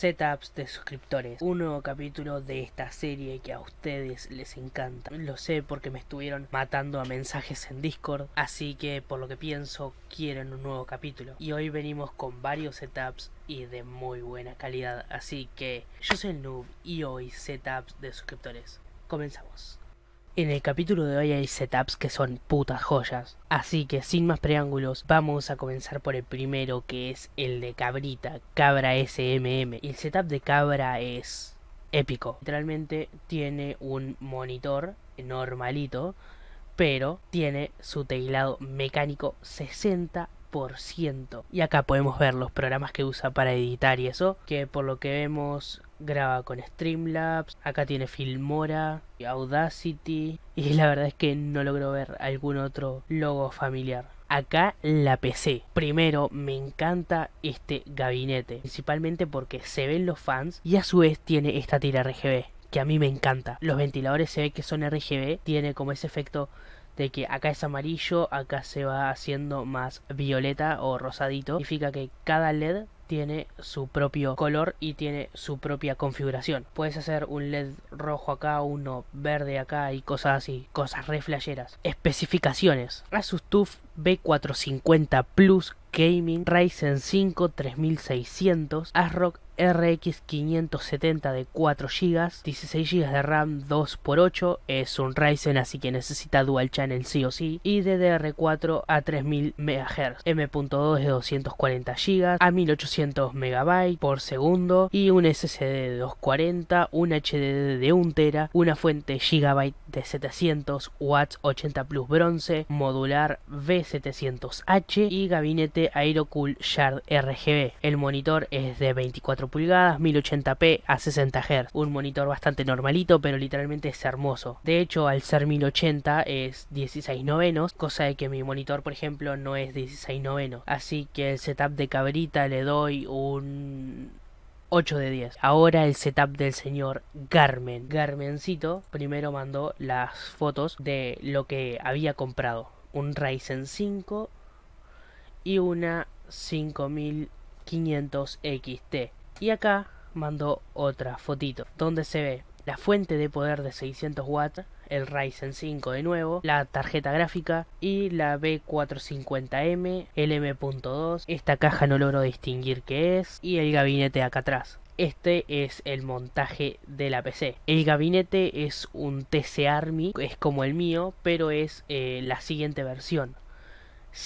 setups de suscriptores. Un nuevo capítulo de esta serie que a ustedes les encanta. Lo sé porque me estuvieron matando a mensajes en Discord, así que por lo que pienso quieren un nuevo capítulo. Y hoy venimos con varios setups y de muy buena calidad, así que yo soy el noob y hoy setups de suscriptores. Comenzamos. En el capítulo de hoy hay setups que son putas joyas. Así que sin más preámbulos, vamos a comenzar por el primero que es el de Cabrita, Cabra SMM. el setup de Cabra es épico. Literalmente tiene un monitor normalito, pero tiene su teclado mecánico 60 y acá podemos ver los programas que usa para editar y eso, que por lo que vemos graba con Streamlabs, acá tiene Filmora, Audacity, y la verdad es que no logro ver algún otro logo familiar. Acá la PC. Primero, me encanta este gabinete, principalmente porque se ven los fans y a su vez tiene esta tira RGB, que a mí me encanta. Los ventiladores se ve que son RGB, tiene como ese efecto de que acá es amarillo, acá se va haciendo más violeta o rosadito. Significa que cada LED tiene su propio color y tiene su propia configuración. Puedes hacer un LED rojo acá, uno verde acá y cosas así, cosas re Especificaciones. Asus B450 Plus Gaming, Ryzen 5 3600, ASRock RX 570 de 4 GB, 16 GB de RAM 2x8, es un Ryzen así que necesita Dual Channel sí o sí, y DDR4 a 3000 MHz, M.2 de 240 GB a 1800 MB por segundo, y un SSD de 240, un HDD de 1 tera, una fuente Gigabyte 700 watts 80 Plus bronce, modular v 700 h y gabinete Aerocool Shard RGB. El monitor es de 24 pulgadas, 1080p a 60 Hz. Un monitor bastante normalito, pero literalmente es hermoso. De hecho, al ser 1080 es 16 novenos, cosa de que mi monitor, por ejemplo, no es 16 novenos. Así que el setup de cabrita le doy un 8 de 10. Ahora el setup del señor Garmen. Garmencito primero mandó las fotos de lo que había comprado. Un Ryzen 5 y una 5500 XT. Y acá mandó otra fotito donde se ve la fuente de poder de 600 watts el Ryzen 5 de nuevo, la tarjeta gráfica y la B450M, el M.2. Esta caja no logro distinguir qué es y el gabinete acá atrás. Este es el montaje de la PC. El gabinete es un TC Army, es como el mío, pero es eh, la siguiente versión.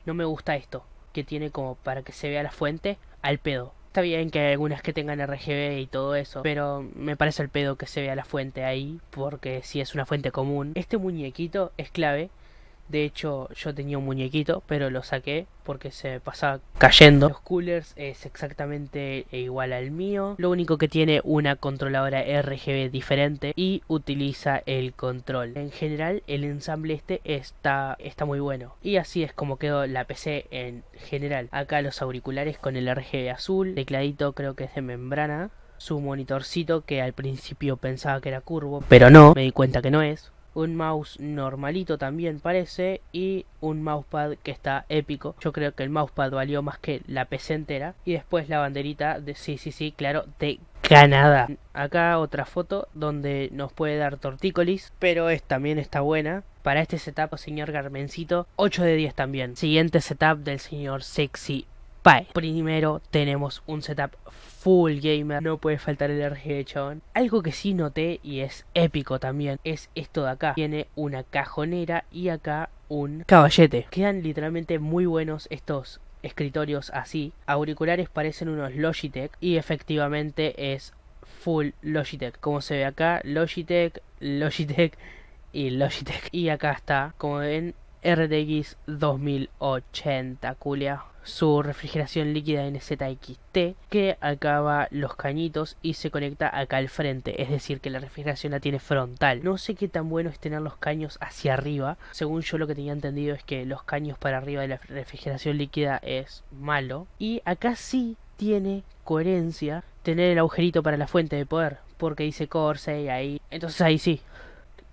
No me gusta esto, que tiene como para que se vea la fuente al pedo. Está bien que hay algunas que tengan RGB y todo eso, pero me parece el pedo que se vea la fuente ahí, porque si es una fuente común. Este muñequito es clave de hecho, yo tenía un muñequito, pero lo saqué porque se pasaba cayendo. Los coolers es exactamente igual al mío. Lo único que tiene una controladora RGB diferente y utiliza el control. En general, el ensamble este está, está muy bueno. Y así es como quedó la PC en general. Acá los auriculares con el RGB azul. Tecladito creo que es de membrana. Su monitorcito que al principio pensaba que era curvo, pero no, me di cuenta que no es un mouse normalito también parece y un mousepad que está épico. Yo creo que el mousepad valió más que la PC entera y después la banderita de sí, sí, sí, claro, de Canadá. Acá otra foto donde nos puede dar tortícolis, pero es, también está buena. Para este setup, señor Garmencito, 8 de 10 también. Siguiente setup del señor Sexy Primero tenemos un setup full gamer, no puede faltar el rgb chon Algo que sí noté y es épico también es esto de acá. Tiene una cajonera y acá un caballete. Quedan literalmente muy buenos estos escritorios así. Auriculares parecen unos Logitech y efectivamente es full Logitech. Como se ve acá, Logitech, Logitech y Logitech. Y acá está, como ven, RTX 2080, culia. Su refrigeración líquida NZXT que acaba los cañitos y se conecta acá al frente. Es decir, que la refrigeración la tiene frontal. No sé qué tan bueno es tener los caños hacia arriba. Según yo lo que tenía entendido es que los caños para arriba de la refrigeración líquida es malo. Y acá sí tiene coherencia tener el agujerito para la fuente de poder. Porque dice Corsair ahí. Entonces ahí sí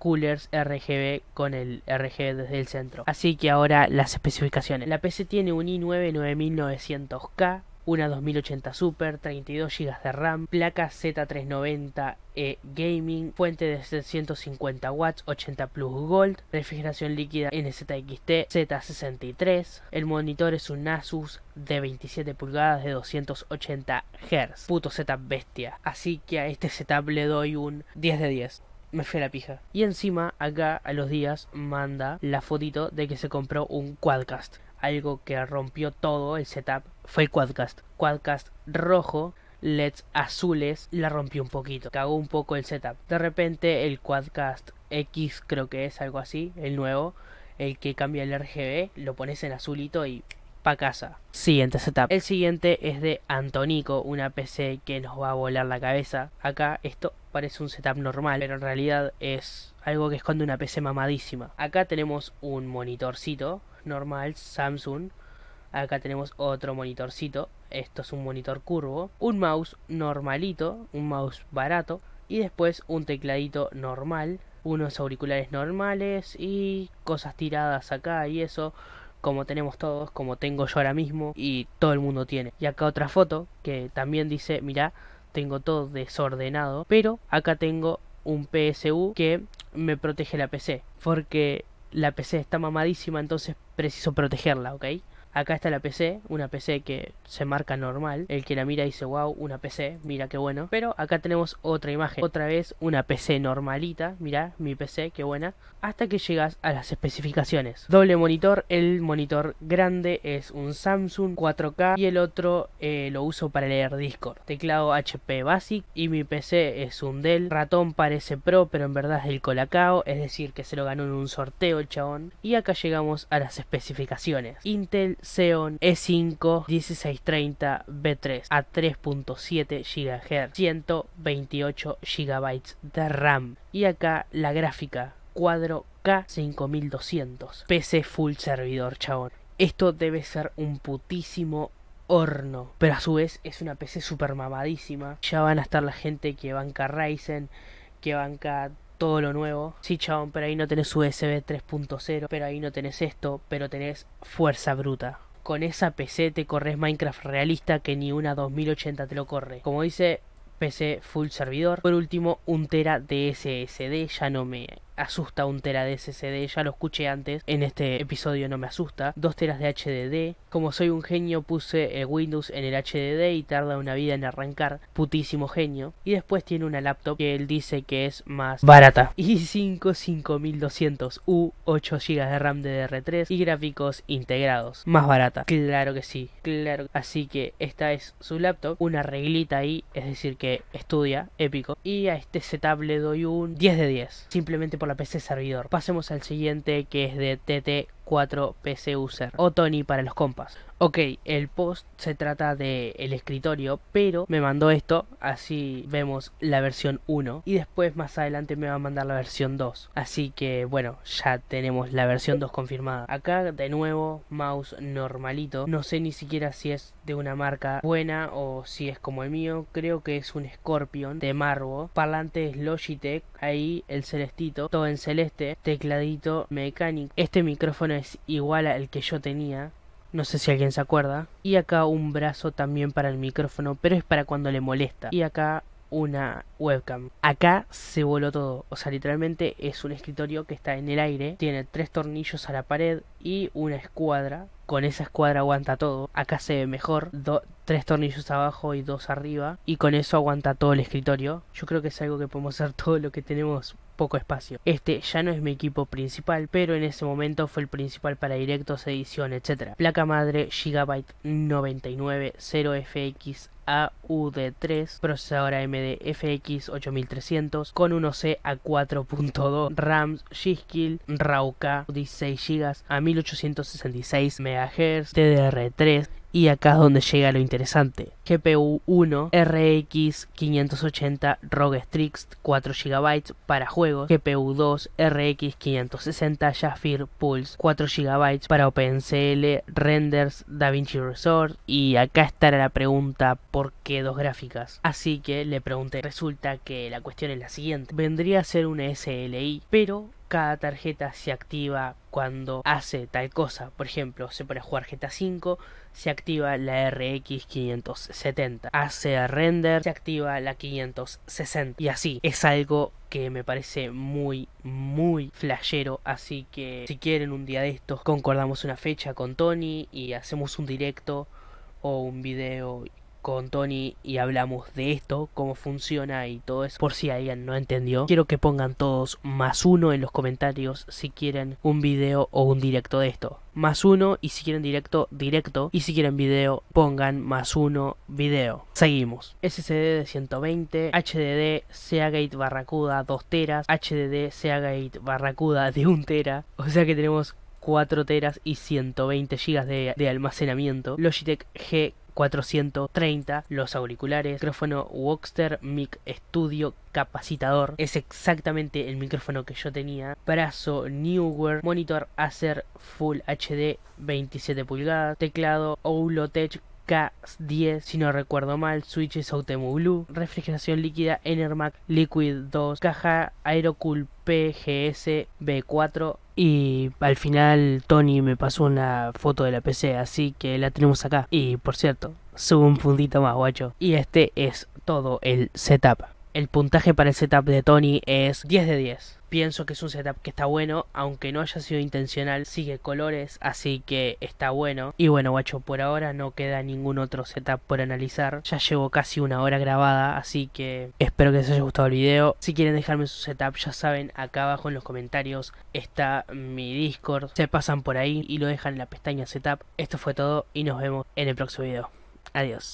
coolers RGB con el RGB desde el centro. Así que ahora las especificaciones. La PC tiene un i9 9900K, una 2080 Super, 32 GB de RAM, placa Z390 e eh, Gaming, fuente de 750 watts, 80 Plus Gold, refrigeración líquida NZXT Z63. El monitor es un Asus de 27 pulgadas de 280 Hz. Puto setup bestia. Así que a este setup le doy un 10 de 10 me fui a la pija. Y encima, acá a los días, manda la fotito de que se compró un quadcast. Algo que rompió todo el setup fue el quadcast. Quadcast rojo, LEDs azules, la rompió un poquito. Cagó un poco el setup. De repente, el quadcast X, creo que es algo así, el nuevo, el que cambia el RGB, lo pones en azulito y pa' casa. Siguiente setup. El siguiente es de Antonico, una PC que nos va a volar la cabeza. Acá esto parece un setup normal, pero en realidad es algo que esconde una PC mamadísima. Acá tenemos un monitorcito normal Samsung. Acá tenemos otro monitorcito. Esto es un monitor curvo. Un mouse normalito, un mouse barato. Y después un tecladito normal. Unos auriculares normales y cosas tiradas acá y eso como tenemos todos, como tengo yo ahora mismo y todo el mundo tiene. Y acá otra foto que también dice, mirá, tengo todo desordenado, pero acá tengo un PSU que me protege la PC, porque la PC está mamadísima, entonces preciso protegerla, ¿ok? Acá está la PC, una PC que se marca normal. El que la mira dice, wow, una PC, mira qué bueno. Pero acá tenemos otra imagen, otra vez una PC normalita, mira mi PC, qué buena. Hasta que llegas a las especificaciones. Doble monitor, el monitor grande es un Samsung 4K y el otro eh, lo uso para leer Discord. Teclado HP Basic y mi PC es un Dell. Ratón parece Pro, pero en verdad es el Colacao, es decir, que se lo ganó en un sorteo el chabón. Y acá llegamos a las especificaciones. Intel Xeon E5 1630 B3 a 3.7 GHz, 128 GB de RAM. Y acá la gráfica, 4 K5200, PC full servidor, chabón. Esto debe ser un putísimo horno, pero a su vez es una PC super mamadísima. Ya van a estar la gente que banca Ryzen, que banca todo lo nuevo. Sí, chabón, pero ahí no tenés USB 3.0, pero ahí no tenés esto, pero tenés fuerza bruta. Con esa PC te corres Minecraft realista que ni una 2080 te lo corre. Como dice, PC full servidor. Por último, un tera de SSD ya no me asusta un tera de SSD, ya lo escuché antes, en este episodio no me asusta, dos teras de HDD, como soy un genio puse eh, Windows en el HDD y tarda una vida en arrancar, putísimo genio, y después tiene una laptop que él dice que es más barata, y 5 5200 u 8 GB de RAM DDR3 y gráficos integrados, más barata, claro que sí, claro, así que esta es su laptop, una reglita ahí, es decir que estudia, épico, y a este setup le doy un 10 de 10, simplemente por la PC servidor. Pasemos al siguiente que es de TT PC User o Tony para los compas. Ok, el post se trata del el escritorio, pero me mandó esto, así vemos la versión 1 y después más adelante me va a mandar la versión 2. Así que bueno, ya tenemos la versión 2 confirmada. Acá de nuevo, mouse normalito, no sé ni siquiera si es de una marca buena o si es como el mío, creo que es un Scorpion de Marvo, es Logitech, ahí el celestito, todo en celeste, tecladito mecánico. Este micrófono es igual al que yo tenía. No sé si alguien se acuerda. Y acá un brazo también para el micrófono, pero es para cuando le molesta. Y acá una webcam. Acá se voló todo. O sea, literalmente es un escritorio que está en el aire. Tiene tres tornillos a la pared y una escuadra. Con esa escuadra aguanta todo. Acá se ve mejor. tres tornillos abajo y dos arriba. Y con eso aguanta todo el escritorio. Yo creo que es algo que podemos hacer todo lo que tenemos poco espacio. Este ya no es mi equipo principal, pero en ese momento fue el principal para directos, edición, etcétera. Placa madre Gigabyte 99 0FX AUD3, procesadora AMD FX 8300 con 1C a 4.2, RAM G-Skill 16 GB a 1866 MHz, DDR3 y acá es donde llega lo interesante. GPU 1 RX 580 ROG Strix 4 GB para juegos. GPU 2 RX 560 Jafir Pulse 4 GB para OpenCL, Renders, DaVinci Resort. Y acá estará la pregunta, ¿por qué dos gráficas? Así que le pregunté, resulta que la cuestión es la siguiente. Vendría a ser una SLI, pero cada tarjeta se activa cuando hace tal cosa. Por ejemplo, se pone a jugar GTA 5, se activa la RX 570. Hace render, se activa la 560. Y así, es algo que me parece muy, muy flashero. Así que si quieren un día de estos, concordamos una fecha con Tony y hacemos un directo o un video con Tony y hablamos de esto, cómo funciona y todo eso. Por si alguien no entendió, quiero que pongan todos más uno en los comentarios si quieren un video o un directo de esto. Más uno y si quieren directo, directo. Y si quieren video, pongan más uno video. Seguimos. SSD de 120, HDD Seagate Barracuda 2 teras, HDD Seagate Barracuda de 1 tera. O sea que tenemos 4 teras y 120 gigas de, de, almacenamiento. Logitech G 430, los auriculares, micrófono Woxter Mic Studio capacitador, es exactamente el micrófono que yo tenía, brazo Newer, monitor Acer Full HD 27 pulgadas, teclado Oulotech K10, si no recuerdo mal, switches Outemu Blue, refrigeración líquida Enermac Liquid 2, caja Aerocool PGS B4 y al final Tony me pasó una foto de la PC, así que la tenemos acá. Y por cierto, subo un puntito más, guacho. Y este es todo el setup. El puntaje para el setup de Tony es 10 de 10. Pienso que es un setup que está bueno, aunque no haya sido intencional, sigue colores, así que está bueno. Y bueno, guacho, por ahora no queda ningún otro setup por analizar. Ya llevo casi una hora grabada, así que espero que les haya gustado el video. Si quieren dejarme su setup, ya saben, acá abajo en los comentarios está mi Discord. Se pasan por ahí y lo dejan en la pestaña setup. Esto fue todo y nos vemos en el próximo video. Adiós.